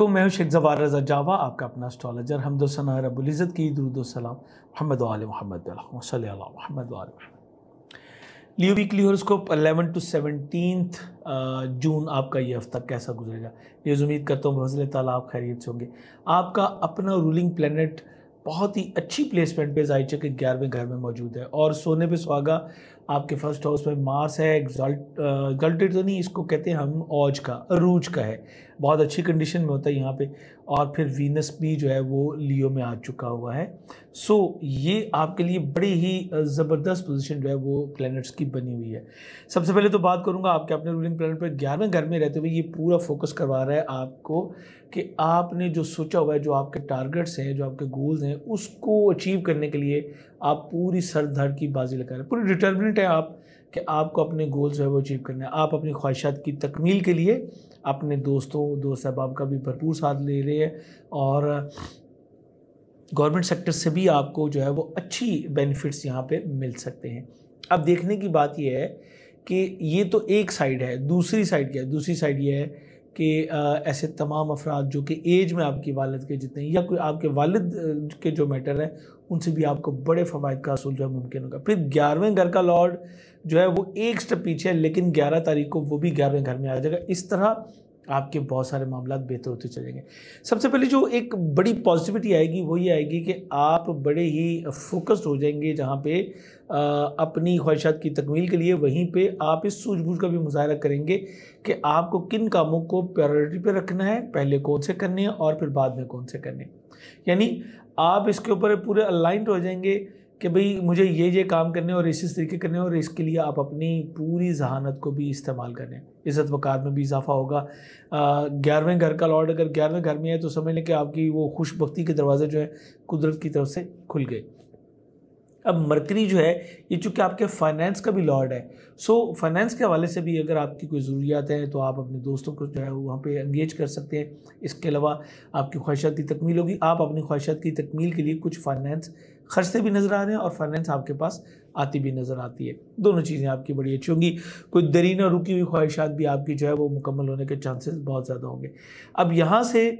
अल्लाम मैं शेख जवार रजा जावा आपका अपना स्ट्रॉलॉजर हमदोसना रबुलज़त की दरुदोसलाम मोहम्मद महमद महमद वाल Leo weekly horoscope 11 to 17 June आपका ये हफ्ता कैसा गुजरेगा ये उम्मीद करता हूँ फजल ताला आप खैरियत से होंगे आपका अपना रूलिंग प्लानट बहुत ही अच्छी प्लेसमेंट पे जायचे के ग्यारहवें घर में मौजूद है और सोने पे सुहागा आपके फर्स्ट हाउस में मार्स है एग्जल्टेड तो नहीं इसको कहते हैं हम औज का अरूज का है बहुत अच्छी कंडीशन में होता है यहाँ पे और फिर वीनस भी जो है वो लियो में आ चुका हुआ है सो so, ये आपके लिए बड़ी ही ज़बरदस्त पोजीशन जो है वो प्लैनेट्स की बनी हुई है सबसे पहले तो बात करूँगा आपके अपने रूलिंग प्लैनेट पर ग्यारहवें घर में रहते हुए ये पूरा फोकस करवा रहा है आपको कि आपने जो सोचा हुआ है जो आपके टारगेट्स हैं जो आपके गोल्स हैं उसको अचीव करने के लिए आप पूरी सर धड़ की बाजी लगा रहे हैं पूरी डिटर्मिनेंट है आप कि आपको अपने गोल्स जो है वो अचीव करना है आप अपनी ख्वाहिशात की तकमील के लिए अपने दोस्तों दोस्त अहबाब का भी भरपूर साथ ले रहे हैं और गवर्नमेंट सेक्टर से भी आपको जो है वो अच्छी बेनिफिट्स यहाँ पे मिल सकते हैं अब देखने की बात यह है कि ये तो एक साइड है दूसरी साइड क्या है दूसरी साइड ये है कि ऐसे तमाम अफराद जो कि एज में आपकी वालद के जितने या कोई आपके वालद के जो मैटर हैं उनसे भी आपको बड़े फ़वाद का असूल जो है मुमकिन होगा फिर ग्यारहवें घर का लॉर्ड जो है वो एक स्टेप पीछे है लेकिन ग्यारह तारीख को वो भी ग्यारहवें घर में आ जाएगा इस तरह आपके बहुत सारे मामला बेहतर होते चलेंगे सबसे पहले जो एक बड़ी पॉजिटिविटी आएगी वो ये आएगी कि आप बड़े ही फोकस्ड हो जाएंगे जहाँ पे आ, अपनी ख्वाहिशात की तकमील के लिए वहीं पे आप इस सूझबूझ का भी मुजाहरा करेंगे कि आपको किन कामों को प्रायोरिटी पे रखना है पहले कौन से करने हैं और फिर बाद में कौन से करने यानी आप इसके ऊपर पूरे अलाइंट हो जाएंगे कि भाई मुझे ये ये काम करने और इस इस तरीके करने और इसके लिए आप अपनी पूरी जहानत को भी इस्तेमाल करें इज़्ज़त वक़ार में भी इजाफा होगा ग्यारहवें घर का लॉर्ड अगर ग्यारहवें घर में है तो समझ लें कि आपकी वो खुशबख्ती के दरवाज़े जो है कुदरत की तरफ से खुल गए अब मरकरी जो है ये चूँकि आपके फाइनेंस का भी लॉर्ड है सो so, फाइनेंस के हवाले से भी अगर आपकी कोई ज़रूरियात है तो आप अपने दोस्तों को जो है वहाँ पे इंगेज कर सकते हैं इसके अलावा आपकी ख्वाहिशात की तकमील होगी आप अपनी ख्वाहिशात की तकमील के लिए कुछ फाइनेंस खर्चते भी नज़र आ रहे हैं और फाइनेंस आपके पास आती भी नज़र आती है दोनों चीज़ें आपकी बड़ी अच्छी होंगी कोई दरीना रुकी हुई ख्वाहिशात भी आपकी जो है वो मुकम्मल होने के चांसेस बहुत ज़्यादा होंगे अब यहाँ से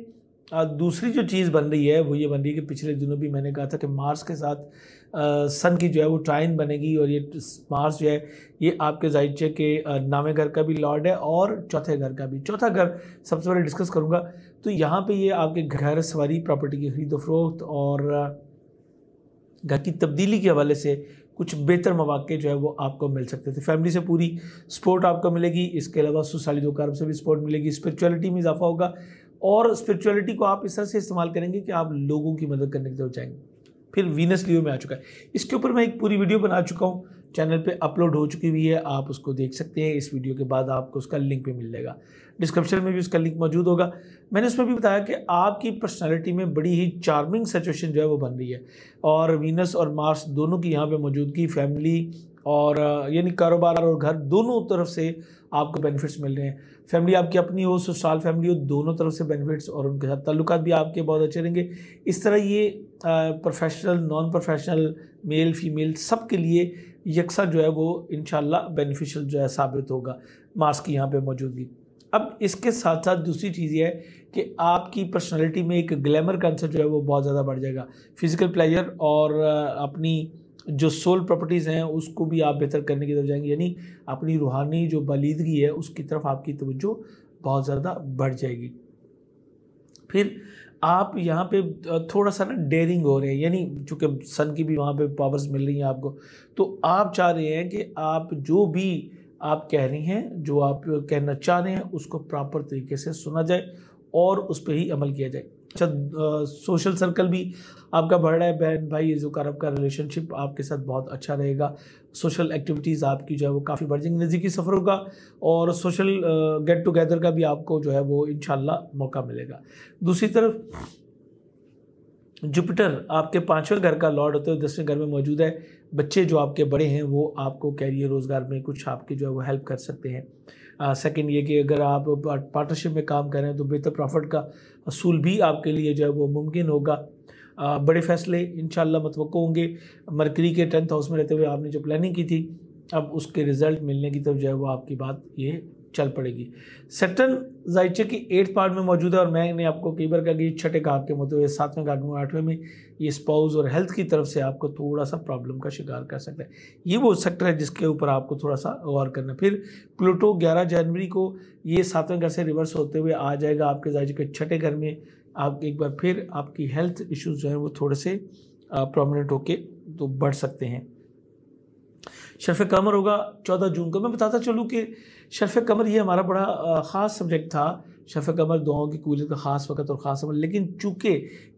दूसरी जो चीज़ बन रही है वो ये बन रही है कि पिछले दिनों भी मैंने कहा था कि मार्स के साथ आ, सन की जो है वो ट्राइन बनेगी और ये मार्स जो है ये आपके जाइचे के नामे घर का भी लॉर्ड है और चौथे घर का भी चौथा घर सबसे पहले डिस्कस करूँगा तो यहाँ पे ये आपके घर सवारी प्रॉपर्टी की खरीदो फरोख्त और घर की तब्दीली के हवाले से कुछ बेहतर मौाक़े जो है वो आपको मिल सकते थे फैमिली से पूरी सपोर्ट आपको मिलेगी इसके अलावा दो कार्ब से भी सपोर्ट मिलेगी स्परिचुअलिटी में इजाफा होगा और स्पिरिचुअलिटी को आप इस तरह से इस्तेमाल करेंगे कि आप लोगों की मदद करने के तरफ जाएंगे फिर वीनस लियो में आ चुका है इसके ऊपर मैं एक पूरी वीडियो बना चुका हूँ चैनल पे अपलोड हो चुकी हुई है आप उसको देख सकते हैं इस वीडियो के बाद आपको उसका लिंक भी मिल जाएगा डिस्क्रिप्शन में भी उसका लिंक मौजूद होगा मैंने उसमें भी बताया कि आपकी पर्सनालिटी में बड़ी ही चार्मिंग सिचुएशन जो है वो बन रही है और वीनस और मार्स दोनों की यहाँ पे मौजूदगी फैमिली और यानी कारोबार और घर दोनों तरफ से आपको बेनिफिट्स मिल रहे हैं फैमिली आपकी अपनी हो ससुराल फैमिली हो दोनों तरफ से बेनिफिट्स और उनके साथ ताल्लुक भी आपके बहुत अच्छे रहेंगे इस तरह ये professional non professional male female सब के लिए यकसा जो है वो इन बेनिफिशियल जो है साबित होगा मार्स की यहाँ पर मौजूदगी अब इसके साथ साथ दूसरी चीज़ यह है कि आपकी पर्सनैलिटी में एक ग्लैमर कंसर जो है वो बहुत ज़्यादा बढ़ जाएगा फिज़िकल प्लेजर और अपनी जो सोल प्रॉपर्टीज़ हैं उसको भी आप बेहतर करने की तरफ जाएंगे यानी अपनी रूहानी जो बलीदगी है उसकी तरफ आपकी तवज्जो बहुत ज़्यादा बढ़ जाएगी फिर आप यहाँ पे थोड़ा सा ना डेयरिंग हो रहे हैं यानी चूँकि सन की भी वहाँ पे पावर्स मिल रही हैं आपको तो आप चाह रहे हैं कि आप जो भी आप कह रही हैं जो आप कहना चाह रहे हैं उसको प्रॉपर तरीके से सुना जाए और उस पर ही अमल किया जाए अच्छा सोशल सर्कल भी आपका बढ़ रहा है बहन भाई कर आपका रिलेशनशिप आपके साथ बहुत अच्छा रहेगा सोशल एक्टिविटीज़ आपकी जो है वो काफ़ी बढ़ जाएंगी नज़दीकी सफ़रों का और सोशल गेट टुगेदर का भी आपको जो है वो इन मौका मिलेगा दूसरी तरफ जुपिटर आपके पांचवें घर का लॉर्ड होते हुए दसवें घर में मौजूद है बच्चे जो आपके बड़े हैं वो आपको कैरियर रोज़गार में कुछ आपके जो है वो हेल्प कर सकते हैं सेकंड ये कि अगर आप पार्टनरशिप में काम कर रहे हैं तो बेहतर प्रॉफिट का असूल भी आपके लिए जो है वो मुमकिन होगा आ, बड़े फैसले इन मतवक़ होंगे मरकरी के टेंथ हाउस में रहते हुए आपने जो प्लानिंग की थी अब उसके रिज़ल्ट मिलने की तरफ जो है वो आपकी बात ये चल पड़ेगी सेटन जायचे की एट्थ पार्ट में मौजूद है और मैंने आपको कई बार कहा कि छठे काक के हुए सातवें काक में आठवें में ये स्पाउस और हेल्थ की तरफ से आपको थोड़ा सा प्रॉब्लम का शिकार कर सकता है ये वो सेक्टर है जिसके ऊपर आपको थोड़ा सा गौर करना फिर प्लूटो ग्यारह जनवरी को ये सातवें घर से रिवर्स होते हुए आ जाएगा आपके जायचे के छठे घर में आप एक बार फिर आपकी हेल्थ इश्यूज जो हैं वो थोड़े से प्रोमिनेंट होके तो बढ़ सकते हैं शर्फ कमर होगा चौदह जून को मैं बताता चलूँ कि शर्फ कमर ये हमारा बड़ा ख़ास सब्जेक्ट था शर्फ कमर दुआओं की कबूलियत का ख़ास वक्त और ख़ास अमल लेकिन चूँकि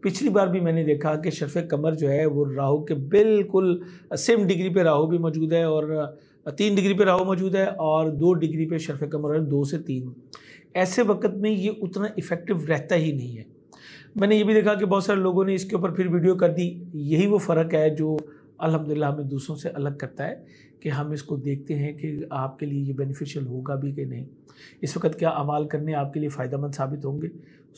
पिछली बार भी मैंने देखा कि शर्फ कमर जो है वो राहू के बिल्कुल सेम डिग्री पर राहू भी मौजूद है और तीन डिग्री पर राहू मौजूद है और दो डिग्री पर शर्फ कमर है दो से तीन ऐसे वक्त में ये उतना इफ़ेक्टिव रहता ही नहीं है मैंने ये भी देखा कि बहुत सारे लोगों ने इसके ऊपर फिर वीडियो कर दी यही वो फ़र्क है जो अलहमदिल्ला हमें दूसरों से अलग करता है कि हम इसको देखते हैं कि आपके लिए ये बेनिफिशियल होगा भी कि नहीं इस वक्त क्या अमाल करने आपके लिए फ़ायदा साबित होंगे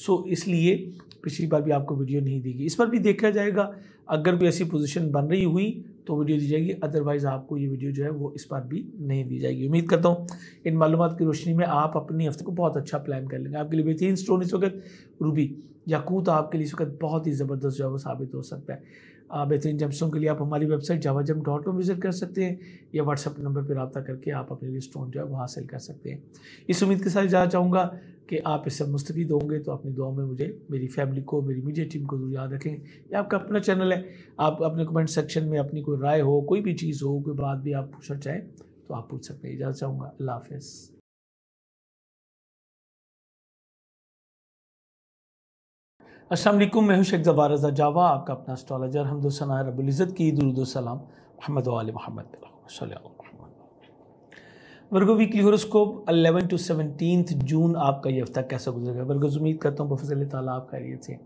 सो इसलिए पिछली बार भी आपको वीडियो नहीं दी गई इस पर भी देखा जाएगा अगर कोई ऐसी पोजीशन बन रही हुई तो वीडियो दी जाएगी अदरवाइज़ आपको ये वीडियो जो है वो इस बार भी नहीं दी जाएगी उम्मीद करता हूँ इन मालूम की रोशनी में आप अपनी हफ्ते को बहुत अच्छा प्लान कर लेंगे आपके लिए बेहतरीन स्टोन इस वक्त रूबी याकूत आपके लिए इस वक्त बहुत ही ज़बरदस्त जो है वो साबित हो सकता है बेहतरीन जम्सों के लिए आप हमारी वेबसाइट जावा जम डॉट कॉम विजिट कर सकते हैं या व्हाट्सअप नंबर पर रबा करके आप अपने लिए स्टोन जो है वो हासिल कर सकते हैं इस उम्मीद के साथ जाना चाहूँगा कि आप इससे मुस्तिद होंगे तो अपनी दुआ में मुझे मेरी फैमिली को मेरी मीडिया टीम को जरूर याद रखें या आपका अपना चैनल है आप अपने कमेंट सेक्शन में अपनी कोई राय हो कोई भी चीज़ हो कोई बात भी आप पूछना चाहें तो आप पूछ सकते हैं इजाज़त चाहूँगा अल्लाह हाफिज़ असलम मैं हूं शेख जबार रजा जावा आपका अपना एस्ट्रोलॉजर हमदोसना रबुल्ज़त की दुरुदोसलाम महमद वाल Muhammad Virgo weekly horoscope 11 to 17 June आपका यह हफ्ता कैसा गुजरेगा वर्गो उम्मीद करता हूँ बफजल ताला आप खैरियत से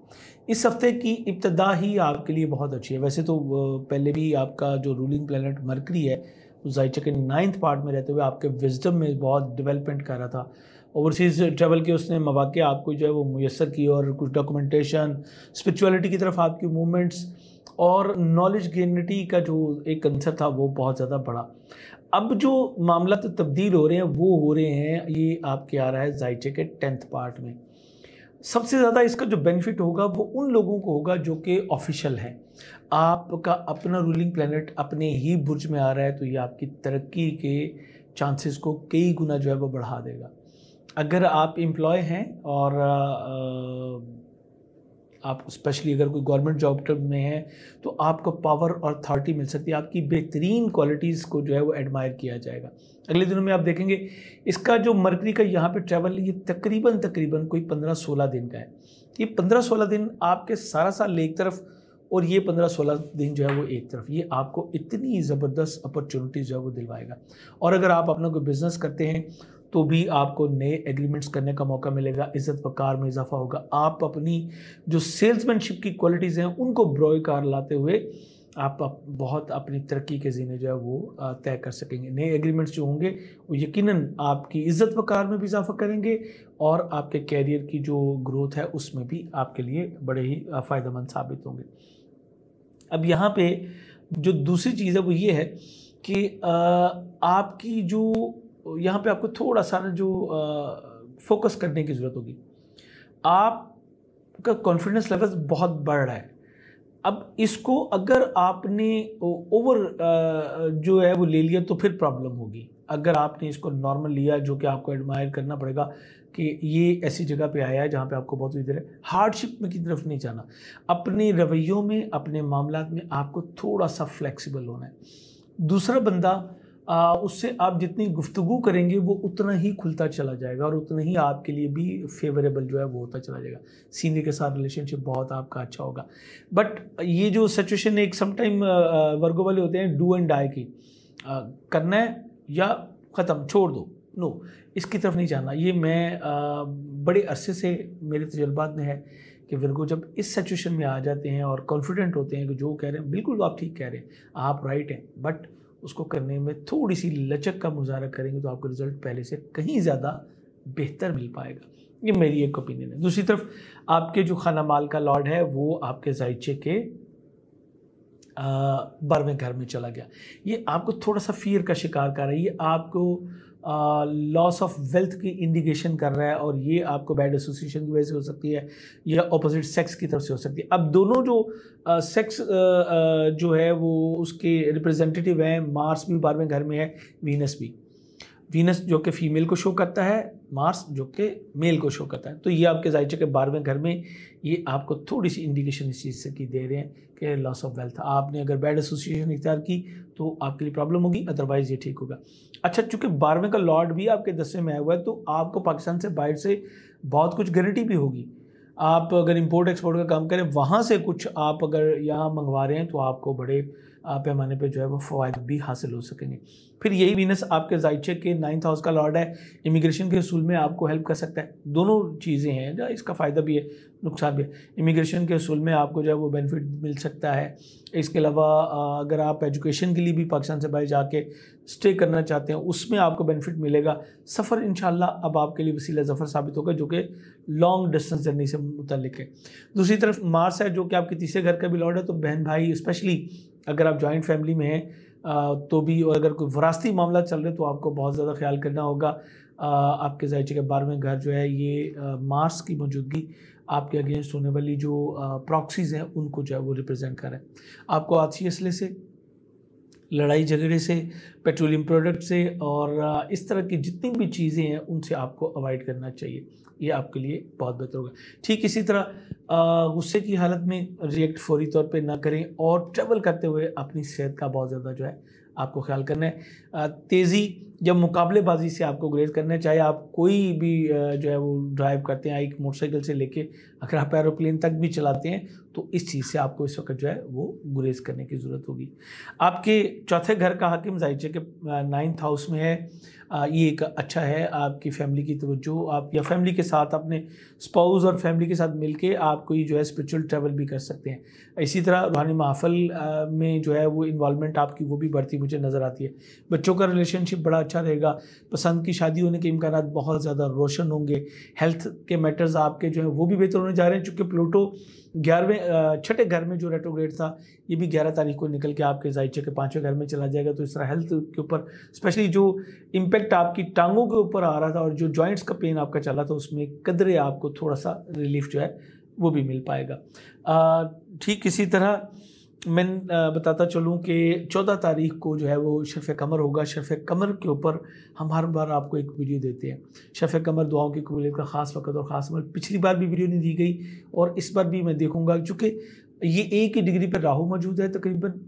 इस हफ्ते की इब्तदा ही आपके लिए बहुत अच्छी है वैसे तो पहले भी आपका जो रूलिंग प्लानट मरकरी है जायचक के नाइन्थ पार्ट में रहते हुए आपके विजडम में बहुत डेवलपमेंट कर रहा था ओवरसीज़ ट्रैवल के उसने मौाक़ आपको जो है वो मैसर किए और कुछ डॉक्यूमेंटेशन स्परिचुअलिटी की तरफ आपकी मूवमेंट्स और नॉलेज गेनिटी का जो एक कंसर था वो बहुत ज़्यादा बढ़ा अब जो मामला तो तब्दील हो रहे हैं वो हो रहे हैं ये आपके आ रहा है जायचे के टेंथ पार्ट में सबसे ज़्यादा इसका जो बेनिफिट होगा वो उन लोगों को होगा जो कि ऑफिशियल हैं आपका अपना रूलिंग प्लानट अपने ही बुर्ज में आ रहा है तो ये आपकी तरक्की के चांसेस को कई गुना जो है वो बढ़ा देगा अगर आप एम्प्लॉय हैं और आप स्पेशली अगर कोई गवर्नमेंट जॉब में है तो आपको पावर और अथॉरिटी मिल सकती है आपकी बेहतरीन क्वालिटीज़ को जो है वो एडमायर किया जाएगा अगले दिनों में आप देखेंगे इसका जो मरकरी का यहाँ पे ट्रैवल ये तकरीबन तकरीबन कोई पंद्रह सोलह दिन का है ये पंद्रह सोलह दिन आपके सारा साल एक तरफ और ये पंद्रह सोलह दिन जो है वो एक तरफ ये आपको इतनी ज़बरदस्त अपॉर्चुनिटी जो है वो दिलवाएगा और अगर आप अपना कोई बिज़नेस करते हैं तो भी आपको नए एग्रीमेंट्स करने का मौका मिलेगा इज्जत वकार में इजाफा होगा आप अपनी जो सेल्समैनशिप की क्वालिटीज़ हैं उनको कार लाते हुए आप बहुत अपनी तरक्की के जीने जो है वो तय कर सकेंगे नए एग्रीमेंट्स जो होंगे वो यकीनन आपकी इज्जत वकार में भी इजाफा करेंगे और आपके कैरियर की जो ग्रोथ है उसमें भी आपके लिए बड़े ही फ़ायदेमंद साबित होंगे अब यहाँ पे जो दूसरी चीज़ है वो ये है कि आपकी जो यहाँ पे आपको थोड़ा सा ना जो फोकस करने की ज़रूरत होगी आपका कॉन्फिडेंस लेवल बहुत बढ़ रहा है अब इसको अगर आपने ओवर जो है वो ले लिया तो फिर प्रॉब्लम होगी अगर आपने इसको नॉर्मल लिया जो कि आपको एडमायर करना पड़ेगा कि ये ऐसी जगह पे आया है जहाँ पे आपको बहुत इधर है हार्डशिप में की तरफ नहीं जाना अपने रवैयों में अपने मामला में आपको थोड़ा सा फ्लेक्सिबल होना है दूसरा बंदा आ, उससे आप जितनी गुफ्तगु करेंगे वो उतना ही खुलता चला जाएगा और उतना ही आपके लिए भी फेवरेबल जो है वो होता चला जाएगा सीनियर के साथ रिलेशनशिप बहुत आपका अच्छा होगा बट ये जो सिचुएशन एक समटाइम वर्गो वाले होते हैं डू एंड डाई की आ, करना है या ख़त्म छोड़ दो नो इसकी तरफ नहीं जाना ये मैं आ, बड़े अरसे से मेरे तजर्बात में है कि वर्गो जब इस सिचुएशन में आ जाते हैं और कॉन्फिडेंट होते हैं कि जो कह रहे हैं बिल्कुल आप ठीक कह रहे हैं आप राइट हैं बट उसको करने में थोड़ी सी लचक का मुजाहरा करेंगे तो आपको रिज़ल्ट पहले से कहीं ज़्यादा बेहतर मिल पाएगा ये मेरी एक ओपिनियन है दूसरी तरफ आपके जो खाना माल का लॉर्ड है वो आपके जायचे के बर्मे घर में चला गया ये आपको थोड़ा सा फियर का शिकार कर रहा है ये आपको लॉस ऑफ वेल्थ की इंडिकेशन कर रहा है और ये आपको बैड एसोसिएशन की वजह से हो सकती है या ऑपोजिट सेक्स की तरफ से हो सकती है अब दोनों जो सेक्स uh, uh, जो है वो उसके रिप्रेजेंटेटिव हैं मार्स भी बारहवें घर में है वीनस भी वीनस जो कि फीमेल को शो करता है मार्स जो कि मेल को शो करता है तो ये आपके जायचे के बारहवें घर में ये आपको थोड़ी सी इंडिकेशन इस चीज़ से की दे रहे हैं कि लॉस ऑफ वेल्थ आपने अगर बैड एसोसिएशन इख्तियार की तो आपके लिए प्रॉब्लम होगी अदरवाइज़ ये ठीक होगा अच्छा चूँकि बारहवें का लॉर्ड भी आपके दसवें में आया हुआ है तो आपको पाकिस्तान से बाहर से बहुत कुछ गारंटी भी होगी आप अगर इम्पोर्ट एक्सपोर्ट का काम करें वहाँ से कुछ आप अगर यहाँ मंगवा रहे हैं तो आपको बड़े पैमाने पे जो है वो फ़वाद भी हासिल हो सकेंगे फिर यही वीनस आपके जायचे के नाइन्थ हाउस का लॉर्ड है इमिग्रेशन के असूल में आपको हेल्प कर सकता है दोनों चीज़ें हैं इसका फ़ायदा भी है नुकसान भी है इमिग्रेशन के असूल में आपको जो है वो बेनिफिट मिल सकता है इसके अलावा अगर आप एजुकेशन के लिए भी पाकिस्तान से बाहर जाके स्टे करना चाहते हैं उसमें आपको बेनिफिट मिलेगा सफ़र इन अब आपके लिए वसीला ज़फ़र साबित होगा जो कि लॉन्ग डिस्टेंस जर्नी से मुतलिक है दूसरी तरफ मार्स है जो कि आपके तीसरे घर का भी लॉर्ड है तो बहन भाई स्पेशली अगर आप जॉइंट फैमिली में हैं तो भी और अगर कोई वरासती मामला चल रहे तो आपको बहुत ज़्यादा ख्याल करना होगा आपके जायचे के बारहवें घर जो है ये मार्स की मौजूदगी आपके अगेंस्ट होने वाली जो प्रॉक्सीज़ हैं उनको जो है वो रिप्रेजेंट करें आपको आपसी असले से लड़ाई झगड़े से पेट्रोलियम प्रोडक्ट से और इस तरह की जितनी भी चीज़ें हैं उनसे आपको अवॉइड करना चाहिए ये आपके लिए बहुत बेहतर होगा ठीक इसी तरह गुस्से की हालत में रिएक्ट फौरी तौर पे ना करें और ट्रेवल करते हुए अपनी सेहत का बहुत ज़्यादा जो है आपको ख्याल करना है तेज़ी जब मुकाबलेबाजी से आपको ग्रेज करना चाहिए आप कोई भी जो है वो ड्राइव करते हैं एक मोटरसाइकिल से लेके अगर आप एरोप्लेन तक भी चलाते हैं तो इस चीज़ से आपको इस वक्त जो है वो गुरेज करने की ज़रूरत होगी आपके चौथे घर का हकीम जाइचे के नाइन्थ हाउस में है ये एक अच्छा है आपकी फैमिली की तवज्जो आप या फैमिली के साथ अपने स्पाउस और फैमिली के साथ मिलके आप कोई जो है स्पिरिचुअल ट्रैवल भी कर सकते हैं इसी तरह रूहानी महफ़ल में जो है वो इन्वॉलमेंट आपकी वो भी बढ़ती मुझे नज़र आती है बच्चों का रिलेशनशिप बड़ा अच्छा अच्छा रहेगा पसंद की शादी होने के इम्कान बहुत ज़्यादा रोशन होंगे हेल्थ के मैटर्स आपके जो हैं वो भी बेहतर होने जा रहे हैं चूँकि प्लूटो ग्यारहवें छठे घर में जो रेटोग्रेड था ये भी ग्यारह तारीख को निकल के आपके जायचे के पाँचवें घर में चला जाएगा तो इस तरह हेल्थ के ऊपर स्पेशली जो इम्पेक्ट आपकी टांगों के ऊपर आ रहा था और जो जॉइंट्स का पेन आपका चला था उसमें कदरे आपको थोड़ा सा रिलीफ जो है वो भी मिल पाएगा ठीक इसी तरह मैं बताता चलूँ कि चौदह तारीख को जो है वो शरफ़ कमर होगा शरफ़ कमर के ऊपर हम हर बार आपको एक वीडियो देते हैं शरफ़ कमर दुआओं की कबूलियत का ख़ास वक्त और ख़ास अमल पिछली बार भी वीडियो नहीं दी गई और इस बार भी मैं देखूँगा चूँकि ये एक ही डिग्री पर राहु मौजूद है तकरीबन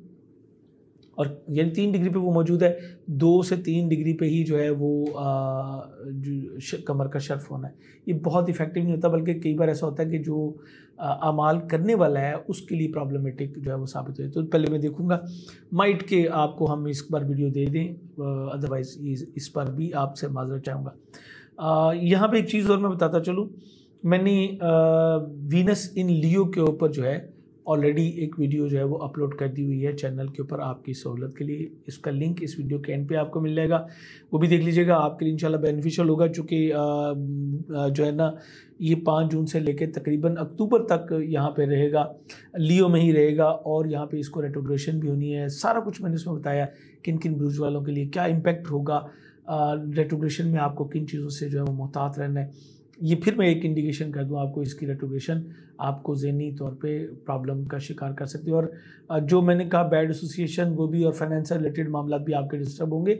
और यानी तीन डिग्री पे वो मौजूद है दो से तीन डिग्री पे ही जो है वो आ, जो कमर का शर्फ होना है ये बहुत इफेक्टिव नहीं होता बल्कि कई बार ऐसा होता है कि जो अमाल करने वाला है उसके लिए प्रॉब्लमेटिक जो है वो साबित हो तो पहले मैं देखूँगा माइट के आपको हम इस बार वीडियो दे दें अदरवाइज़ इस पर भी आपसे माजर चाहूँगा यहाँ पर एक चीज़ और मैं बताता चलूँ मैंने वीनस इन लियो के ऊपर जो है ऑलरेडी एक वीडियो जो है वो अपलोड कर दी हुई है चैनल के ऊपर आपकी सहूलत के लिए इसका लिंक इस वीडियो के एंड पे आपको मिल जाएगा वो भी देख लीजिएगा आपके लिए इंशाल्लाह बेनिफिशियल होगा चूँकि जो है ना ये पाँच जून से लेकर तकरीबन अक्टूबर तक यहाँ पे रहेगा लियो में ही रहेगा और यहाँ पे इसको रेटोग्रेशन भी होनी है सारा कुछ मैंने उसमें बताया किन किन ब्रूज वालों के लिए क्या इम्पेक्ट होगा रेटोग्रेशन में आपको किन चीज़ों से जो है वो मोहतात रहना है ये फिर मैं एक इंडिकेशन कर दूँ आपको इसकी रेटोगेशन आपको जहनी तौर पे प्रॉब्लम का शिकार कर सकती है और जो मैंने कहा बैड एसोसिएशन वो भी और फाइनेंशियल रिलेटेड मामला भी आपके डिस्टर्ब होंगे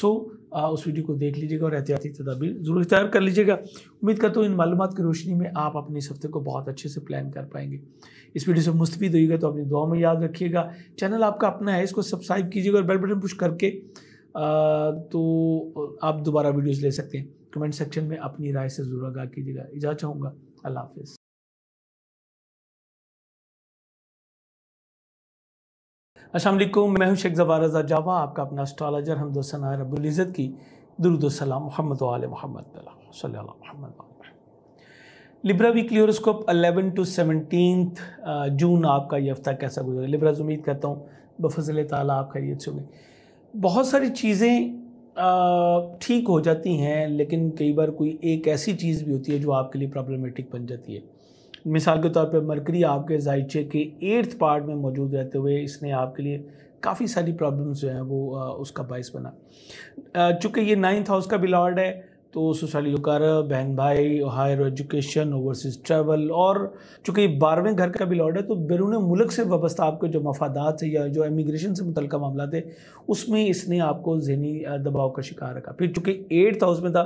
सो आ, उस वीडियो को देख लीजिएगा और एहतियाती तदाबीर जरूर इख्तियार कर लीजिएगा उम्मीद करता हूँ इन मालूम की रोशनी में आप अपने इस हफ्ते को बहुत अच्छे से प्लान कर पाएंगे इस वीडियो से मुस्तफ़ी होगा तो अपनी दुआ में याद रखिएगा चैनल आपका अपना है इसको सब्सक्राइब कीजिएगा और बेल बटन पुश करके तो आप दोबारा वीडियोज़ ले सकते हैं कमेंट सेक्शन में अपनी राय से ज़रूर आगा कीजिएगा इजाज़ चाहूँगा अल्लाह हाफिज़ मैं हूं शेख जावा आपका अपना हमदोसना रबुल्ज़त की दुरुदोसलाम Muhammad Muhammad Muhammad Libra weekly horoscope 11 to 17 June आपका ये हफ्ता कैसा गुजरा उम्मीद करता हूँ बफजल बहुत सारी चीज़ें ठीक हो जाती हैं लेकिन कई बार कोई एक ऐसी चीज़ भी होती है जो आपके लिए प्रॉब्लमेटिक बन जाती है मिसाल के तौर पर मरकरी आपके जायचे के एट्थ पार्ट में मौजूद रहते हुए इसने आपके लिए काफ़ी सारी प्रॉब्लम्स जो हैं वो उसका बायस बना चूँकि ये नाइन्थ हाउस का भी लॉर्ड है तो सोसाइटी योकारा बहन भाई हायर एजुकेशन ओवरसीज ट्रैवल और चूँकि बारहवें घर का भी लॉर्ड है तो बैरून मुल्क से वाबस्ता आपके जो मफादात या जो इमिग्रेशन से मुतल मामला थे उसमें इसने आपको जहनी दबाव का शिकार रखा फिर चूँकि एट्थ हाउस में था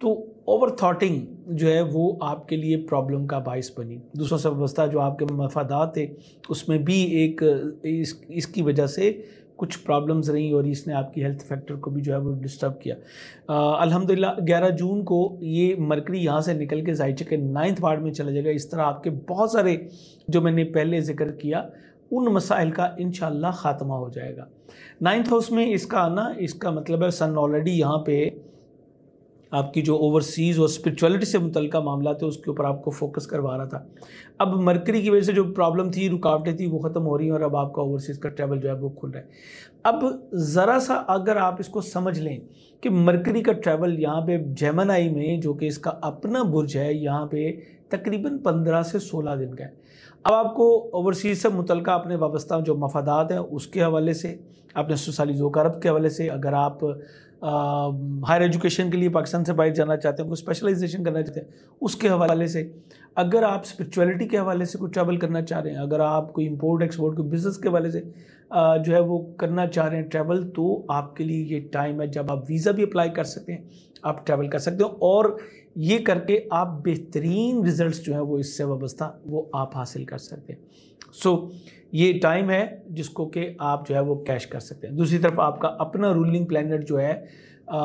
तो ओवर थाटिंग जो है वो आपके लिए प्रॉब्लम का बायस बनी दूसरा वस्ता जो आपके मफादात थे उसमें भी एक इस, इसकी वजह से कुछ प्रॉब्लम्स रहीं और इसने आपकी हेल्थ फैक्टर को भी जो है वो डिस्टर्ब किया अल्हम्दुलिल्लाह ग्यारह जून को ये मरकरी यहाँ से निकल के जायचे के नाइन्थ वार्ड में चला जाएगा इस तरह आपके बहुत सारे जो मैंने पहले जिक्र किया उन मसाइल का इन खात्मा हो जाएगा नाइन्थ हाउस में इसका आना इसका मतलब है सन ऑलरेडी यहाँ पे आपकी जो ओवरसीज़ और स्पिरिचुअलिटी से मुतल मामला थे उसके ऊपर आपको फोकस करवा रहा था अब मरकरी की वजह से जो प्रॉब्लम थी रुकावटें थी वो ख़त्म हो रही हैं और अब आपका ओवरसीज़ का ट्रैवल जो है वो खुल रहा है अब ज़रा सा अगर आप इसको समझ लें कि मरकरी का ट्रैवल यहाँ पे जेमनाई में जो कि इसका अपना बुर्ज है यहाँ पे तकरीबन पंद्रह से सोलह दिन का है अब आपको ओवरसीज़ से मुतल अपने वाबस्ता जो मफादात हैं उसके हवाले से अपने सोसाली जोकारब के हवाले से अगर आप हायर एजुकेशन के लिए पाकिस्तान से बाहर जाना चाहते हैं कोई स्पेशलाइजेशन करना चाहते हैं उसके हवाले से अगर आप स्पिरिचुअलिटी के हवाले से कुछ ट्रैवल करना चाह रहे हैं अगर आप कोई इम्पोर्ट एक्सपोर्ट कोई बिज़नेस के हवाले से आ, जो है वो करना चाह रहे हैं ट्रैवल तो आपके लिए ये टाइम है जब आप वीज़ा भी अप्लाई कर सकते हैं आप ट्रैवल कर सकते हो और ये करके आप बेहतरीन रिज़ल्ट जो हैं वो इससे वाबस्ता वो आप हासिल कर सकते हैं सो so, ये टाइम है जिसको कि आप जो है वो कैश कर सकते हैं दूसरी तरफ आपका अपना रूलिंग प्लानट जो है आ,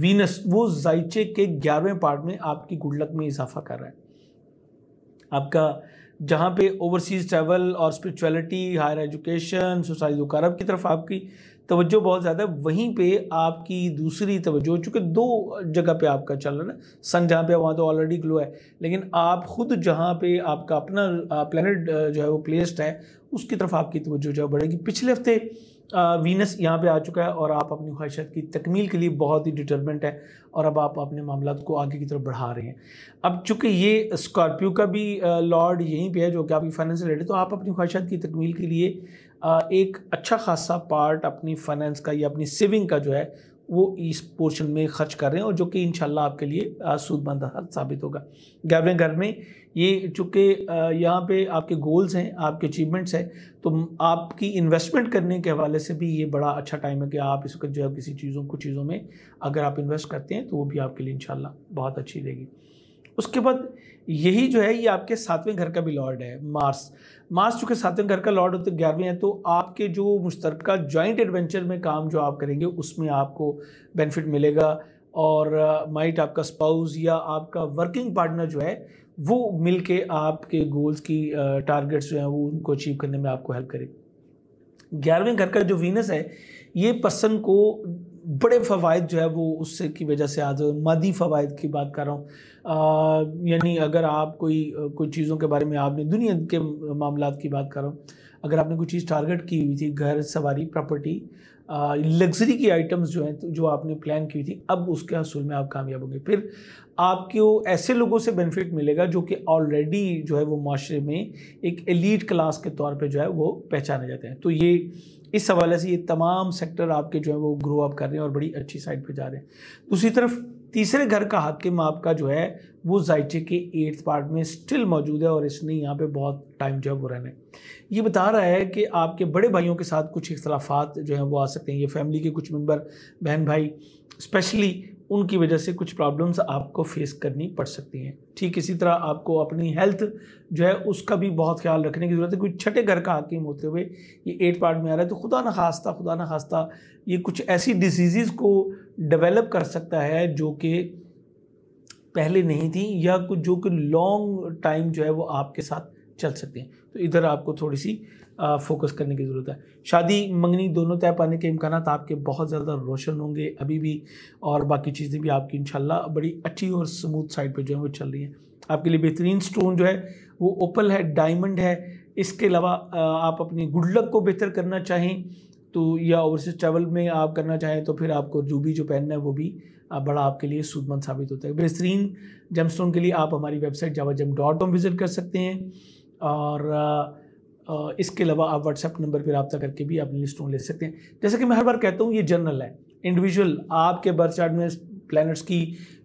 वीनस वो जाइचे के ग्यारहवें पार्ट में आपकी गुड लक में इजाफा कर रहा है आपका जहाँ पे ओवरसीज़ ट्रैवल और spirituality higher education society Arab की तरफ आपकी तवज्जो बहुत ज़्यादा है वहीं पे आपकी दूसरी तवज्जो चूँकि दो जगह पे आपका चल रहा है ना सन जहाँ पे वहाँ तो ऑलरेडी ग्लो है लेकिन आप खुद जहाँ पे आपका अपना प्लानट जो है वो प्लेस्ड है उसकी तरफ आपकी तवज्जो जो है बढ़ेगी पिछले हफ्ते वीनस यहाँ पे आ चुका है और आप अपनी ख्वाहिशात की तकमील के लिए बहुत ही डिटर्मेंट है और अब आप अपने मामला को आगे की तरफ बढ़ा रहे हैं अब चूंकि ये स्कॉर्पियो का भी लॉर्ड यहीं पे है जो कि आपकी फाइनेंस रिलेटेड तो आप अपनी ख्वाहिशात की तकमील के लिए एक अच्छा खासा पार्ट अपनी फाइनेंस का या अपनी सेविंग का जो है वो इस पोर्शन में खर्च कर रहे हैं और जो कि इनशाला आपके लिए सूदमंद साबित होगा गैबरिंग घर में ये चूँकि यहाँ पे आपके गोल्स हैं आपके अचीवमेंट्स हैं तो आपकी इन्वेस्टमेंट करने के हवाले से भी ये बड़ा अच्छा टाइम है कि आप इस वक्त जो है किसी चीज़ों कुछ चीज़ों में अगर आप इन्वेस्ट करते हैं तो वो भी आपके लिए इन बहुत अच्छी रहेगी उसके बाद यही जो है ये आपके सातवें घर का भी लॉर्ड है मार्स मार्च चूँकि सातवें घर का लॉर्ड होते ग्यारहवें हैं तो आपके जो मुश्तर जॉइंट एडवेंचर में काम जो आप करेंगे उसमें आपको बेनिफिट मिलेगा और माइट uh, आपका स्पाउस या आपका वर्किंग पार्टनर जो है वो मिलके आपके गोल्स की टारगेट्स uh, जो हैं वो उनको अचीव करने में आपको हेल्प करेगी ग्यारहवें घर का जो वीनस है ये पर्सन को बड़े फ़वाद जो है वो उससे की वजह से आज मादी फ़वाद की बात कर रहा हूँ यानी अगर आप कोई कोई चीज़ों के बारे में आपने दुनिया के मामला की बात करो अगर आपने कोई चीज़ टारगेट की हुई थी घर सवारी प्रॉपर्टी लग्जरी की आइटम्स जो हैं तो, जो आपने प्लान की थी अब उसके असूल में आप कामयाब होंगे फिर आपको ऐसे लोगों से बेनिफिट मिलेगा जो कि ऑलरेडी जो है वो माशरे में एक एलीट क्लास के तौर पे जो है वो पहचाने जाते हैं तो ये इस हवाले से ये तमाम सेक्टर आपके जो है वो ग्रो अप कर रहे हैं और बड़ी अच्छी साइड पे जा रहे हैं दूसरी तरफ तीसरे घर का हाकिम आपका जो है वो जायचे के एट्थ पार्ट में स्टिल मौजूद है और इसने यहाँ पे बहुत टाइम जो है वो रहना है ये बता रहा है कि आपके बड़े भाइयों के साथ कुछ इख्तलाफात जो हैं वो आ सकते हैं ये फैमिली के कुछ मेम्बर बहन भाई स्पेशली उनकी वजह से कुछ प्रॉब्लम्स आपको फेस करनी पड़ सकती हैं ठीक इसी तरह आपको अपनी हेल्थ जो है उसका भी बहुत ख्याल रखने की ज़रूरत है कोई छठे घर का हाकिम होते हुए ये एट पार्ट में आ रहा है तो खुदा ना खास्ता खुदा ना खास्ता ये कुछ ऐसी डिजीज़ को डेवलप कर सकता है जो कि पहले नहीं थी या कुछ जो कि लॉन्ग टाइम जो है वो आपके साथ चल सकते हैं तो इधर आपको थोड़ी सी फोकस करने की ज़रूरत है शादी मंगनी दोनों तय पाने के इम्कान आपके बहुत ज़्यादा रोशन होंगे अभी भी और बाकी चीज़ें भी आपकी इन बड़ी अच्छी और स्मूथ साइड पर जो है वो चल रही हैं आपके लिए बेहतरीन स्टोन जो है वो ओपल है डायमंड है इसके अलावा आप अपनी गुड लक को बेहतर करना चाहें तो या ओवरसीज ट्रैवल में आप करना चाहें तो फिर आपको जूबी जो पहनना है वो भी बड़ा आपके लिए सूदमंद साबित होता है बेहतरीन जम के लिए आप हमारी वेबसाइट जावा जम डॉट कॉम विज़िट कर सकते हैं और इसके अलावा आप व्हाट्सएप नंबर पर रबता करके भी अपनी स्टोन ले सकते हैं जैसे कि मैं हर बार कहता हूँ ये जनरल है इंडिविजुअल आपके बर्थ चार्ट में प्लैनेट्स की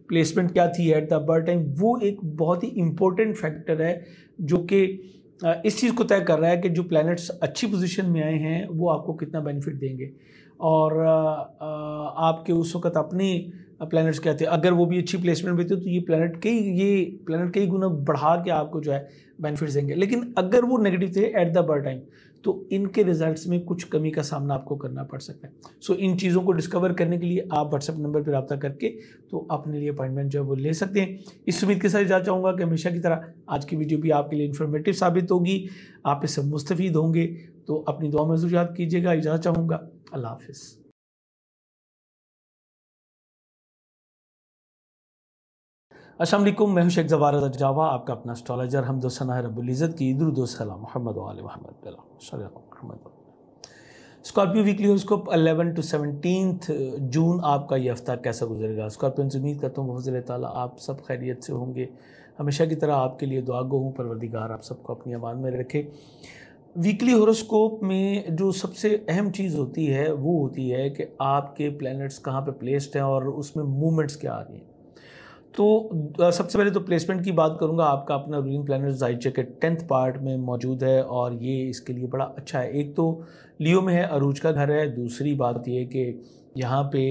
प्लेसमेंट क्या थी एट द बर्थ टाइम वो एक बहुत ही इम्पोर्टेंट फैक्टर है जो कि इस चीज़ को तय कर रहा है कि जो प्लैनेट्स अच्छी पोजीशन में आए हैं वो आपको कितना बेनिफिट देंगे और आपके उस वक्त अपनी प्लैनेट्स कहते हैं अगर वो भी अच्छी प्लेसमेंट में थे तो ये प्लानट कई ये प्लानट कई गुना बढ़ा के आपको जो है बेनिफिट्स देंगे लेकिन अगर वो नेगेटिव थे एट द बर्ड टाइम तो इनके रिजल्ट्स में कुछ कमी का सामना आपको करना पड़ सकता है सो so, इन चीज़ों को डिस्कवर करने के लिए आप व्हाट्सअप नंबर पर रबा करके तो अपने लिए अपॉइंटमेंट जो है वो ले सकते हैं इस उम्मीद के साथ जा चाहूँगा कि हमेशा की तरह आज की वीडियो भी आपके लिए इन्फॉर्मेटिव साबित होगी आप इससे मुस्तफ़ होंगे तो अपनी दुआ में याद कीजिएगा इजाज़त चाहूँगा अल्लाह हाफिज़ असल मैं शेख जवार जावा आपका अपना स्टॉलजर हमदोसना रबुल्ज़त की ईदरुद्दोसला Muhammad Muhammad Scorpio weekly horoscope 11 to 17 June आपका यह हफ्ता कैसा गुजरेगा स्कॉर्पियो से उम्मीद करता हूँ फजल ताली आप सब खैरियत से होंगे हमेशा की तरह आपके लिए दुआ गो हूँ परवरदिगार आप सबको अपनी आवाज़ में रखे वीकली हॉरोस्कोप में जो सबसे अहम चीज़ होती है वो होती है कि आपके प्लैनेट्स कहाँ पे प्लेस्ड हैं और उसमें मूवमेंट्स क्या आ रही हैं तो सबसे पहले तो प्लेसमेंट की बात करूंगा आपका अपना रूलिंग प्लानर जाहिर जैकेट टेंथ पार्ट में मौजूद है और ये इसके लिए बड़ा अच्छा है एक तो लियो में है अरूज का घर है दूसरी बात यह कि यहाँ पे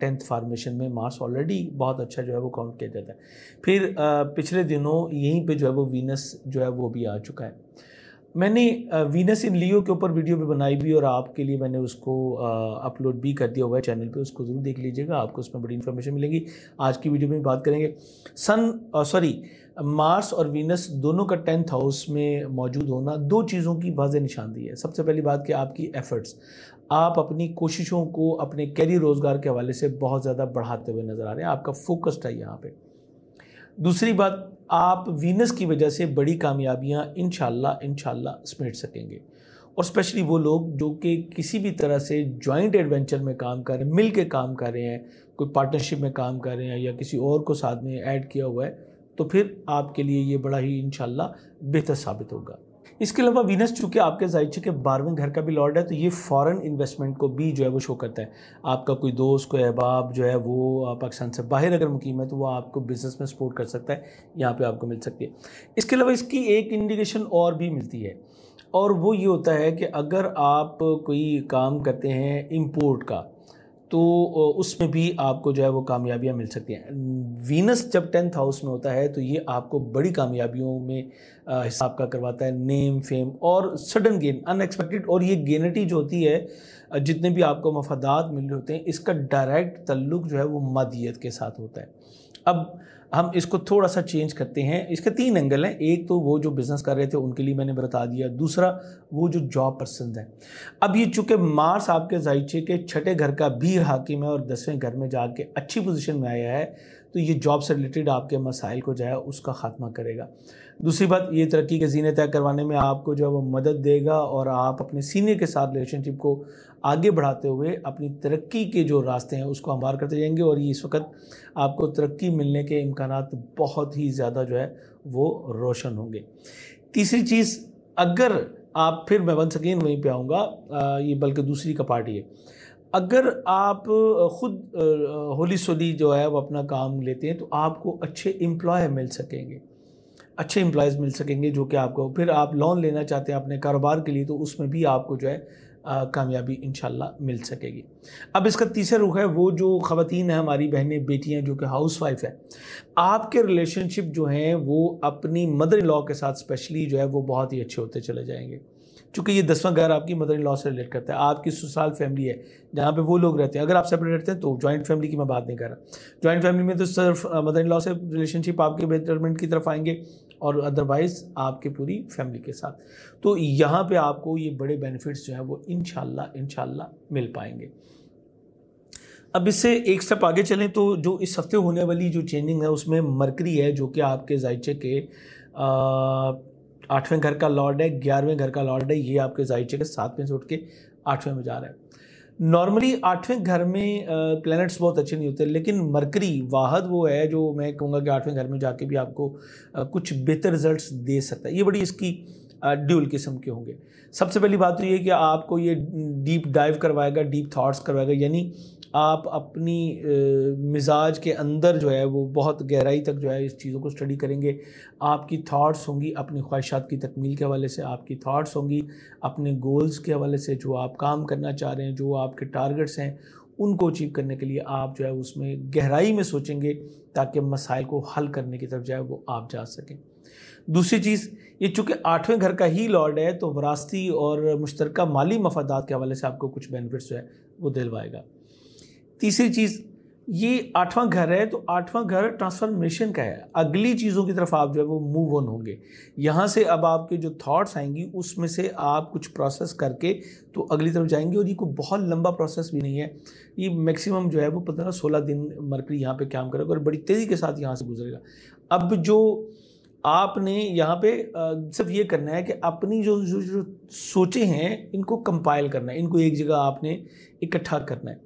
टेंथ फार्मेशन में मार्स ऑलरेडी बहुत अच्छा जो है वो काउंट किया जाता है फिर आ, पिछले दिनों यहीं पे जो है वो वीनस जो है वो भी आ चुका है मैंने वीनस इन लियो के ऊपर वीडियो भी बनाई भी और आपके लिए मैंने उसको अपलोड भी कर दिया हुआ है चैनल पे उसको ज़रूर देख लीजिएगा आपको उसमें बड़ी इन्फॉर्मेशन मिलेगी आज की वीडियो में भी बात करेंगे सन सॉरी मार्स और वीनस दोनों का टेंथ हाउस में मौजूद होना दो चीज़ों की वाज निशानदी है सबसे पहली बात कि आपकी एफर्ट्स आप अपनी कोशिशों को अपने कैरियर रोज़गार के हवाले से बहुत ज़्यादा बढ़ाते हुए नज़र आ रहे हैं आपका फोकस्ड है यहाँ पर दूसरी बात आप वीनस की वजह से बड़ी कामयाबियाँ इन शाला समेट सकेंगे और स्पेशली वो लोग जो कि किसी भी तरह से जॉइंट एडवेंचर में काम कर रहे हैं मिल के काम कर रहे हैं कोई पार्टनरशिप में काम कर रहे हैं या किसी और को साथ में ऐड किया हुआ है तो फिर आपके लिए ये बड़ा ही इन बेहतर साबित होगा इसके अलावा वीनस चूँकि आपके जायचे के बारहवें घर का भी लॉर्ड है तो ये फ़ॉरन इन्वेस्टमेंट को भी जो है वो शो करता है आपका कोई दोस्त कोई अहबाब जो है वो पाकिस्तान से बाहर अगर मुकीम है तो वो आपको बिज़नेस में सपोर्ट कर सकता है यहाँ पर आपको मिल सकती है इसके अलावा इसकी एक इंडिकेशन और भी मिलती है और वो ये होता है कि अगर आप कोई काम करते हैं इम्पोर्ट का तो उसमें भी आपको जो है वो कामयाबियाँ मिल सकती हैं वीनस जब टेंथ हाउस में होता है तो ये आपको बड़ी कामयाबियों में हिसाब का करवाता है नेम फेम और सडन गेन अनएक्सपेक्टेड और ये गेनिटी जो होती है जितने भी आपको मफादात मिल रहे होते हैं इसका डायरेक्ट तल्लुक जो है वो मदियत के साथ होता है अब हम इसको थोड़ा सा चेंज करते हैं इसके तीन एंगल हैं एक तो वो जो बिज़नेस कर रहे थे उनके लिए मैंने बता दिया दूसरा वो जो जॉब पर्सन है अब ये चूंकि मार्स आपके जायचे के छठे घर का भी हाकिम है और दसवें घर में जाके अच्छी पोजिशन में आया है तो ये जॉब से रिलेटेड आपके मसाइल को जो है उसका ख़ात्मा करेगा दूसरी बात ये तरक्की के जीने तय करवाने में आपको जो है वो मदद देगा और आप अपने सीनियर के साथ रिलेशनशिप को आगे बढ़ाते हुए अपनी तरक्की के जो रास्ते हैं उसको हम करते जाएंगे और ये इस वक्त आपको तरक्की मिलने के इम्कान बहुत ही ज़्यादा जो है वो रोशन होंगे तीसरी चीज़ अगर आप फिर मैं बन सकीन वहीं पर आऊँगा ये बल्कि दूसरी का पार्टी है अगर आप ख़ुद होली सोली जो है वो अपना काम लेते हैं तो आपको अच्छे एम्प्लॉय मिल सकेंगे अच्छे एम्प्लॉयज़ मिल सकेंगे जो कि आपको फिर आप लोन लेना चाहते हैं अपने कारोबार के लिए तो उसमें भी आपको जो है कामयाबी इन मिल सकेगी अब इसका तीसरा रुख है वो जो ख़वान हैं हमारी बहनें बेटियाँ जो कि हाउस वाइफ हैं आपके रिलेशनशिप जो हैं वो अपनी मदर लॉ के साथ स्पेशली जो है वो बहुत ही अच्छे होते चले जाएंगे चूँकि ये दसवां घर आपकी मदर लॉ से रिलेट करता है आपकी सुसाल फैमिली है जहाँ पे वो लोग रहते हैं अगर आप सेपरेट रहते हैं तो जॉइंट फैमिली की मैं बात नहीं कर रहा जॉइंट फैमिली में तो सिर्फ मदर इन लॉ से रिलेशनशिप आपके बेटरमेंट की तरफ आएंगे और अदरवाइज़ आपके पूरी फैमिली के साथ तो यहाँ पे आपको ये बड़े बेनिफिट्स जो है वो इन शह मिल पाएंगे अब इससे एक स्टेप आगे चलें तो जो इस हफ्ते होने वाली जो चेंजिंग है उसमें मरकरी है जो कि आपके जायचे के आठवें घर का लॉर्ड है ग्यारहवें घर का लॉर्ड है ये आपके जायचे के सातवें से उठ के आठवें में जा रहा है नॉर्मली आठवें घर में प्लैनेट्स बहुत अच्छे नहीं होते लेकिन मरकरी वाहद वो है जो मैं कहूँगा कि आठवें घर में जाके भी आपको कुछ बेहतर रिजल्ट्स दे सकता है ये बड़ी इसकी ड्यूल किस्म के होंगे सबसे पहली बात तो ये कि आपको ये डीप डाइव करवाएगा डीप थाट्स करवाएगा यानी आप अपनी मिजाज के अंदर जो है वो बहुत गहराई तक जो है इस चीज़ों को स्टडी करेंगे आपकी थाट्स होंगी अपनी ख्वाहिशात की तकमील के हवाले से आपकी थाट्स होंगी अपने गोल्स के हवाले से जो आप काम करना चाह रहे हैं जो आपके टारगेट्स हैं उनको अचीव करने के लिए आप जो है उसमें गहराई में सोचेंगे ताकि मसाइल को हल करने की तरफ जो है वो आप जा सकें दूसरी चीज़ ये चूँकि आठवें घर का ही लॉर्ड है तो वरासती और मुश्तरक माली मफादात के हवाले से आपको कुछ बेनिफिट्स जो है वो दिलवाएगा तीसरी चीज़ ये आठवां घर है तो आठवां घर ट्रांसफॉर्मेशन का है अगली चीज़ों की तरफ आप जो है वो मूव ऑन होंगे यहाँ से अब आपके जो थॉट्स आएंगी उसमें से आप कुछ प्रोसेस करके तो अगली तरफ जाएंगे और ये कोई बहुत लंबा प्रोसेस भी नहीं है ये मैक्सिमम जो है वो पंद्रह सोलह दिन मरकरी यहाँ पे काम करेगा और बड़ी तेज़ी के साथ यहाँ से गुजरेगा अब जो आपने यहाँ पे सिर्फ ये करना है कि अपनी जो जो, जो सोचे हैं इनको कंपाइल करना है इनको एक जगह आपने इकट्ठा करना है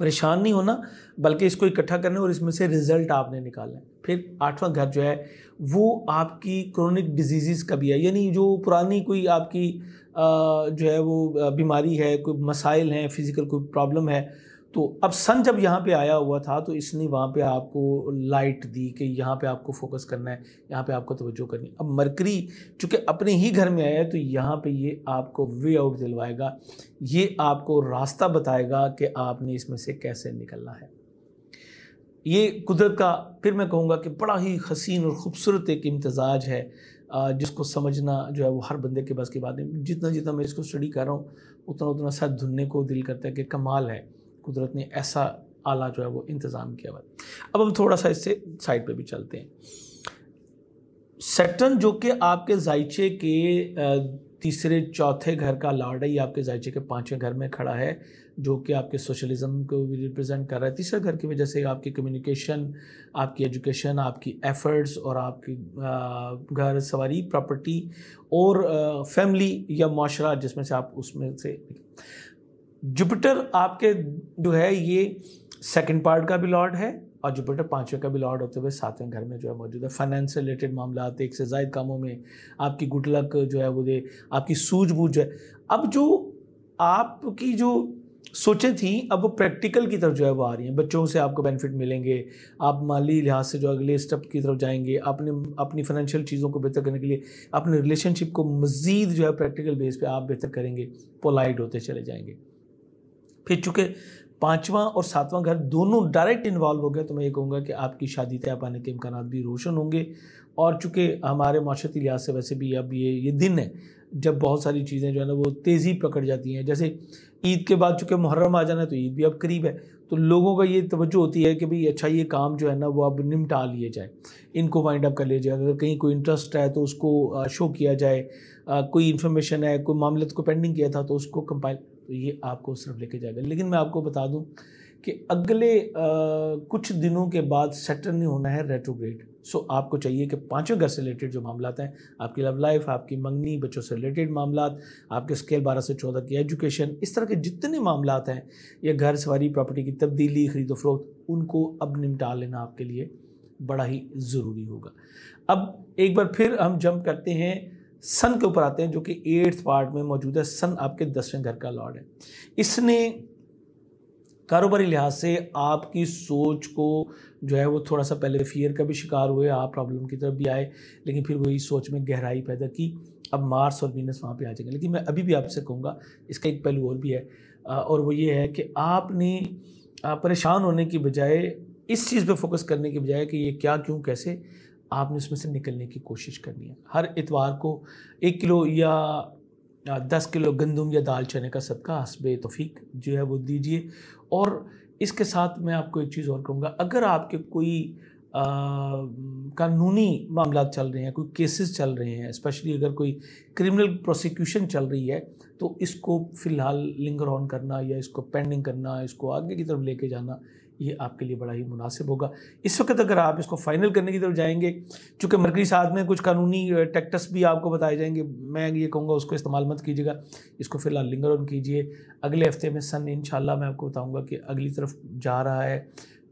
परेशान नहीं होना बल्कि इसको इकट्ठा करना और इसमें से रिजल्ट आपने निकालना है फिर आठवां घर जो है वो आपकी क्रोनिक डिजीज़ का भी है यानी जो पुरानी कोई आपकी जो है वो बीमारी है कोई मसाइल हैं फिज़िकल कोई प्रॉब्लम है तो अब सन जब यहाँ पे आया हुआ था तो इसने वहाँ पे आपको लाइट दी कि यहाँ पे आपको फोकस करना है यहाँ पे आपको तवज्जो करनी है अब मरकरी चूँकि अपने ही घर में आया है तो यहाँ पे ये आपको वे आउट दिलवाएगा ये आपको रास्ता बताएगा कि आपने इसमें से कैसे निकलना है ये कुदरत का फिर मैं कहूँगा कि बड़ा ही हसीन और ख़ूबसूरत एक इम्तजाज है जिसको समझना जो है वो हर बंदे के बस की बात है जितना जितना मैं इसको स्टडी कर रहा हूँ उतना उतना सर धुनने को दिल करता है कि कमाल है कुदरत ने ऐसा आला जो है वो इंतज़ाम किया हुआ अब हम थोड़ा सा इससे साइड पे भी चलते हैं सेटन जो कि आपके जायचे के तीसरे चौथे घर का लॉर्ड है ये आपके जायचे के पांचवें घर में खड़ा है जो कि आपके सोशलिज्म को भी रिप्रेजेंट कर रहा है तीसरे घर की वजह से आपकी कम्युनिकेशन आपकी एजुकेशन आपकी एफर्ट्स और आपकी घर सवारी प्रॉपर्टी और फैमिली या माशरा जिसमें से आप उसमें से जुपिटर आपके जो है ये सेकंड पार्ट का भी लॉर्ड है और जुपिटर पाँचवें का भी लॉर्ड होते हुए सातवें घर में जो है मौजूद है फाइनेंस रिलेटेड मामला एक से जायद कामों में आपकी गुटलक जो है वो दे आपकी सूझबूझ जो है अब जो आपकी जो सोचें थी अब वो प्रैक्टिकल की तरफ जो है वो आ रही हैं बच्चों से आपको बेनिफिट मिलेंगे आप माली लिहाज से जो अगले स्टेप की तरफ जाएंगे अपने अपनी फाइनेंशियल चीज़ों को बेहतर करने के लिए अपने रिलेशनशिप को मज़ीद जो है प्रैक्टिकल बेस पे आप बेहतर करेंगे पोलाइट होते चले जाएंगे फिर चूँकि पांचवा और सातवां घर दोनों डायरेक्ट इन्वॉल्व हो गए तो मैं ये कहूँगा कि आपकी शादी तय पाने के इम्कान भी रोशन होंगे और चूँकि हमारे माशरती लिहाज से वैसे भी अब ये ये दिन है जब बहुत सारी चीज़ें जो है ना वो तेज़ी पकड़ जाती हैं जैसे ईद के बाद चूँकि मुहर्रम आ जाना है तो ईद भी अब करीब है तो लोगों का ये तवज्जो होती है कि भाई अच्छा ये काम जो है ना वो अब निमटा लिए जाए इनको वाइंड अप कर लिया जाए अगर कहीं कोई इंटरेस्ट है तो उसको शो किया जाए कोई इन्फॉर्मेशन है कोई मामले को पेंडिंग किया था तो उसको कंपाइल तो ये आपको उस तरफ लेके जाएगा लेकिन मैं आपको बता दूं कि अगले आ, कुछ दिनों के बाद सेटर्न होना है रेट्रोग्रेड सो आपको चाहिए कि पांचों घर से रिलेटेड जो मामला हैं आपकी लव लाइफ आपकी मंगनी बच्चों से रिलेटेड मामला आपके स्केल बारह से चौदह की एजुकेशन इस तरह के जितने मामला हैं या घर सवारी प्रॉपर्टी की तब्दीली खरीदो फरोख्त उनको अब निपटा लेना आपके लिए बड़ा ही ज़रूरी होगा अब एक बार फिर हम जंप करते हैं सन के ऊपर आते हैं जो कि एट्थ पार्ट में मौजूद है सन आपके दसवें घर का लॉर्ड है इसने कारोबारी लिहाज से आपकी सोच को जो है वो थोड़ा सा पहले फियर का भी शिकार हुए आप प्रॉब्लम की तरफ भी आए लेकिन फिर वही सोच में गहराई पैदा की अब मार्स और वीनस वहाँ पे आ जाएंगे लेकिन मैं अभी भी आपसे कहूँगा इसका एक पहलू और भी है और वो ये है कि आपने परेशान होने की बजाय इस चीज़ पे फोकस करने की बजाय कि ये क्या क्यों कैसे आपने उसमें से निकलने की कोशिश करनी है हर इतवार को एक किलो या दस किलो गंदम या दाल चने का सदका हसब तफीक जो है वो दीजिए और इसके साथ मैं आपको एक चीज़ और कहूँगा अगर आपके कोई कानूनी मामला चल रहे हैं कोई केसेस चल रहे हैं स्पेशली अगर कोई क्रिमिनल प्रोसिक्यूशन चल रही है तो इसको फ़िलहाल लिंगर ऑन करना या इसको पेंडिंग करना इसको आगे की तरफ लेके जाना ये आपके लिए बड़ा ही मुनासिब होगा इस वक्त अगर आप इसको फाइनल करने की तरफ जाएंगे चूँकि मरकरी साथ में कुछ कानूनी टैक्टस भी आपको बताए जाएंगे मैं ये कहूँगा उसको इस्तेमाल मत कीजिएगा इसको फ़िलहाल लिंगर ऑन कीजिए अगले हफ्ते में सन इन मैं आपको बताऊँगा कि अगली तरफ जा रहा है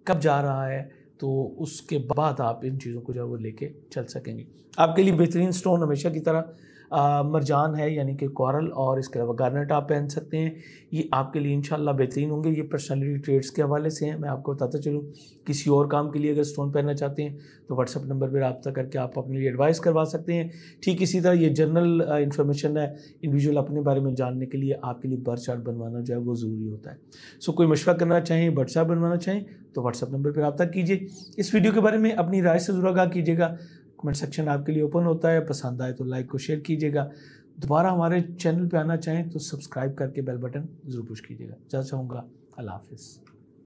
कब जा रहा है तो उसके बाद आप इन चीज़ों को जो है वो लेके चल सकेंगे आपके लिए बेहतरीन स्टोन हमेशा की तरह मरजान है यानी कि कॉरल और इसके अलावा गार्नेट आप पहन सकते हैं ये आपके लिए इंशाल्लाह बेहतरीन होंगे ये पर्सनलिटी ट्रेड्स के हवाले से हैं मैं आपको बताता चलूँ किसी और काम के लिए अगर स्टोन पहनना चाहते हैं तो व्हाट्सअप नंबर पर रबता करके आप अपने लिए एडवाइस करवा सकते हैं ठीक इसी तरह ये जनरल इन्फॉर्मेशन है इंडिविजुअल अपने बारे में जानने के लिए आपके लिए बर्थ चार्ट बनवाना जो है वो ज़रूरी होता है सो कोई मशवरा करना चाहें बर्थ चार्ट बनवाना चाहें तो व्हाट्सअप नंबर पर रबता कीजिए इस वीडियो के बारे में अपनी राय से जुड़ा कीजिएगा कमेंट सेक्शन आपके लिए ओपन होता है पसंद आए तो लाइक को शेयर कीजिएगा दोबारा हमारे चैनल पे आना चाहें तो सब्सक्राइब करके बेल बटन ज़रूर पुश कीजिएगा जहाँ चाहूँगा अल्लाह हाफिज़